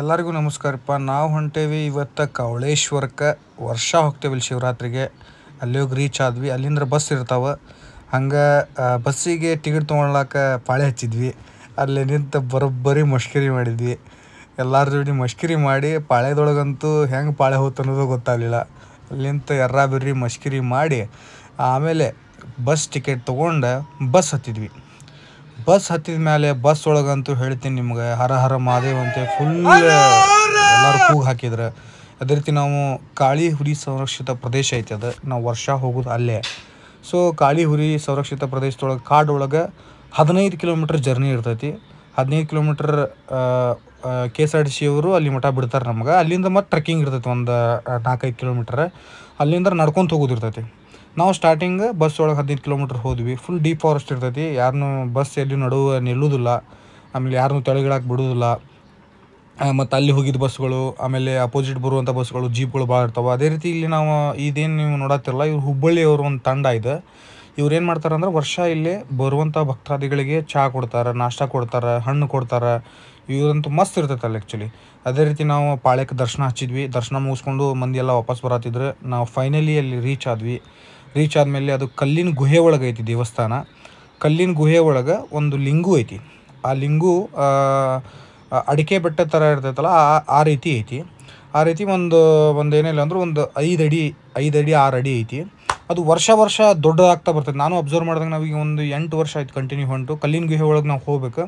ಎಲ್ಲರಿಗೂ ನಮಸ್ಕಾರಪ್ಪ ನಾವು ಹೊಂಟೇವಿ ಇವತ್ತು ಕವಳೇಶ್ವರಕ್ಕೆ ವರ್ಷ ಇಲ್ಲಿ ಶಿವರಾತ್ರಿಗೆ ಅಲ್ಲಿ ಹೋಗಿ ರೀಚ್ ಆದ್ವಿ ಅಲ್ಲಿಂದ ಬಸ್ ಇರ್ತಾವೆ ಹಂಗೆ ಬಸ್ಸಿಗೆ ಟಿಕೆಟ್ ತೊಗೊಳಕ್ಕೆ ಪಾಳೆ ಹಚ್ಚಿದ್ವಿ ಅಲ್ಲಿ ನಿಂತು ಬರೋಬ್ಬರಿ ಮಷ್ಕಿರಿ ಮಾಡಿದ್ವಿ ಎಲ್ಲರ ಜೊತೆ ಮಷ್ಕಿರಿ ಮಾಡಿ ಪಾಳೆದೊಳಗಂತೂ ಹೆಂಗೆ ಪಾಳೆ ಹೋತು ಅನ್ನೋದು ಗೊತ್ತಾಗಲಿಲ್ಲ ಅಲ್ಲಿಂತ ಎರ್ರಾ ಬಿರ್ರಿ ಮಷ್ಕಿರಿ ಮಾಡಿ ಆಮೇಲೆ ಬಸ್ ಟಿಕೆಟ್ ತೊಗೊಂಡು ಬಸ್ ಹತ್ತಿದ್ವಿ ಬಸ್ ಹತ್ತಿದ ಮೇಲೆ ಬಸ್ ಒಳಗಂತೂ ಹೇಳ್ತೀನಿ ನಿಮ್ಗೆ ಹರ ಹರ ಮಾದೇವ್ ಅಂತೆ ಫುಲ್ ಎಲ್ಲರೂ ಕೂಗು ಹಾಕಿದ್ರೆ ಅದೇ ರೀತಿ ನಾವು ಕಾಳಿ ಹುರಿ ಸಂರಕ್ಷಿತ ಪ್ರದೇಶ ಐತೆ ಅದು ನಾವು ವರ್ಷ ಹೋಗೋದು ಅಲ್ಲೇ ಸೊ ಕಾಳಿ ಹುರಿ ಸಂರಕ್ಷಿತ ಪ್ರದೇಶದೊಳಗೆ ಕಾಡೊಳಗೆ ಹದಿನೈದು ಕಿಲೋಮೀಟ್ರ್ ಜರ್ನಿ ಇರ್ತೈತಿ ಹದಿನೈದು kilometre K S R T ಅವರು ಅಲ್ಲಿ ಮಠ ಬಿಡ್ತಾರೆ ನಮ್ಗೆ ಅಲ್ಲಿಂದ ಮತ್ತೆ ಟ್ರೆಕ್ಕಿಂಗ್ ಇರ್ತೈತಿ ಒಂದು ನಾಲ್ಕೈದು ಕಿಲೋಮೀಟ್ರ್ ಅಲ್ಲಿಂದ ನಡ್ಕೊಂತ ಹೋಗೋದಿರ್ತೈತಿ ನಾವು ಸ್ಟಾರ್ಟಿಂಗ್ ಬಸ್ ಒಳಗೆ ಹದಿನೈದು ಕಿಲೋಮೀಟ್ರ್ ಹೋದ್ವಿ ಫುಲ್ ಡೀಪ್ ಫಾರೆಸ್ಟ್ ಇರ್ತೈತಿ ಯಾರನ್ನೂ ಬಸ್ ಎಲ್ಲಿ ನಡುವೆ ನಿಲ್ಲುವುದಿಲ್ಲ ಆಮೇಲೆ ಯಾರನ್ನೂ ತೆಳಗಿಳಾಕ ಬಿಡುವುದಿಲ್ಲ ಮತ್ತು ಅಲ್ಲಿ ಹೋಗಿದ್ದ ಬಸ್ಗಳು ಆಮೇಲೆ ಅಪೋಸಿಟ್ ಬರುವಂಥ ಬಸ್ಗಳು ಜೀಪ್ಗಳು ಭಾಳ ಇರ್ತಾವೆ ಅದೇ ರೀತಿ ಇಲ್ಲಿ ನಾವು ಇದೇನು ನೀವು ನೋಡತ್ತಿರಲ್ಲ ಇವ್ರು ಹುಬ್ಬಳ್ಳಿಯವ್ರ ಒಂದು ತಂಡ ಇದೆ ಇವ್ರು ಏನು ಮಾಡ್ತಾರೆ ಅಂದ್ರೆ ವರ್ಷ ಇಲ್ಲಿ ಬರುವಂಥ ಭಕ್ತಾದಿಗಳಿಗೆ ಚಹಾ ಕೊಡ್ತಾರೆ ನಾಷ್ಟ ಕೊಡ್ತಾರೆ ಹಣ್ಣು ಕೊಡ್ತಾರೆ ಇವರಂತೂ ಮಸ್ತ್ ಇರ್ತೈತೆ ಅಲ್ಲಿ ಆ್ಯಕ್ಚುಲಿ ಅದೇ ರೀತಿ ನಾವು ಪಾಳ್ಯಕ್ಕೆ ದರ್ಶನ ಹಚ್ಚಿದ್ವಿ ದರ್ಶನ ಮುಗಿಸ್ಕೊಂಡು ಮಂದಿ ಎಲ್ಲ ವಾಪಸ್ ಬರತ್ತಿದ್ರು ನಾವು ಫೈನಲಿ ಅಲ್ಲಿ ರೀಚ್ ಆದ್ವಿ ರೀಚ್ ಆದಮೇಲೆ ಅದು ಕಲ್ಲಿನ ಗುಹೆ ಒಳಗೆ ಐತಿ ದೇವಸ್ಥಾನ ಕಲ್ಲಿನ ಗುಹೆ ಒಳಗೆ ಒಂದು ಲಿಂಗು ಐತಿ ಆ ಲಿಂಗು ಅಡಿಕೆ ಬೆಟ್ಟ ಥರ ಇರ್ತೈತಲ್ಲ ಆ ಆ ರೀತಿ ಐತಿ ಆ ರೀತಿ ಒಂದು ಒಂದು ಏನಿಲ್ಲ ಅಂದ್ರೆ ಒಂದು ಐದು ಅಡಿ ಐದು ಅಡಿ ಆರು ಅಡಿ ಐತಿ ಅದು ವರ್ಷ ವರ್ಷ ದೊಡ್ಡದಾಗ್ತಾ ಬರ್ತದೆ ನಾನು ಅಬ್ಸರ್ವ್ ಮಾಡಿದಾಗ ನಾವೀಗ ಒಂದು ಎಂಟು ವರ್ಷ ಆಯ್ತು ಕಂಟಿನ್ಯೂ ಹೊಂಟು ಕಲ್ಲಿನ ಗುಹೆ ಒಳಗೆ ನಾವು ಹೋಗ್ಬೇಕು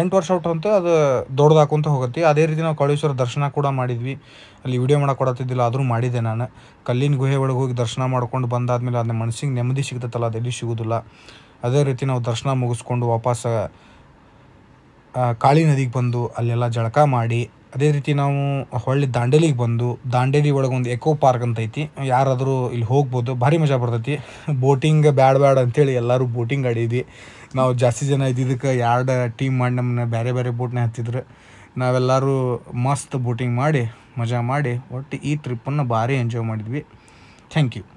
ಎಂಟು ವರ್ಷ ಹೊಟ್ಟು ಅಂತ ಅದು ದೊಡ್ಡದಾಕೊಂತ ಹೋಗುತ್ತೆ ಅದೇ ರೀತಿ ನಾವು ಕಳೇಶ್ವರ ದರ್ಶನ ಕೂಡ ಮಾಡಿದ್ವಿ ಅಲ್ಲಿ ವಿಡಿಯೋ ಮಾಡಕ್ಕೆ ಕೊಡತ್ತಿದ್ದಿಲ್ಲ ಆದರೂ ಮಾಡಿದೆ ನಾನು ಕಲ್ಲಿನ ಗುಹೆ ಒಳಗೆ ಹೋಗಿ ದರ್ಶನ ಮಾಡ್ಕೊಂಡು ಬಂದಾದಮೇಲೆ ಅದನ್ನ ಮನಸ್ಸಿಗೆ ನೆಮ್ಮದಿ ಸಿಗ್ತೈತಲ್ಲ ಅದೆಲ್ಲಿ ಸಿಗೋದಿಲ್ಲ ಅದೇ ರೀತಿ ನಾವು ದರ್ಶನ ಮುಗಿಸ್ಕೊಂಡು ವಾಪಸ್ ಕಾಳಿ ನದಿಗೆ ಬಂದು ಅಲ್ಲೆಲ್ಲ ಜಳಕ ಮಾಡಿ ಅದೇ ರೀತಿ ನಾವು ಹೊಳ್ಳಿ ದಾಂಡೇಲಿಗೆ ಬಂದು ದಾಂಡೇಲಿ ಒಳಗೆ ಒಂದು ಎಕೋ ಪಾರ್ಕ್ ಅಂತ ಐತಿ ಯಾರಾದರೂ ಇಲ್ಲಿ ಹೋಗ್ಬೋದು ಭಾರಿ ಮಜಾ ಬರ್ತೈತಿ ಬೋಟಿಂಗ್ ಬ್ಯಾಡ್ ಬ್ಯಾಡ್ ಅಂತೇಳಿ ಎಲ್ಲರೂ ಬೋಟಿಂಗ್ ಆಡಿದ್ವಿ ನಾವು ಜಾಸ್ತಿ ಜನ ಇದ್ದಿದ್ದಕ್ಕೆ ಎರಡು ಟೀಮ್ ಮಾಡಿ ನಮ್ಮನ್ನ ಬೇರೆ ಬೇರೆ ಬೋಟ್ನ ಹತ್ತಿದ್ರು ನಾವೆಲ್ಲರೂ ಮಸ್ತ್ ಬೋಟಿಂಗ್ ಮಾಡಿ ಮಜಾ ಮಾಡಿ ಒಟ್ಟು ಈ ಟ್ರಿಪ್ಪನ್ನು ಭಾರಿ ಎಂಜಾಯ್ ಮಾಡಿದ್ವಿ ಥ್ಯಾಂಕ್ ಯು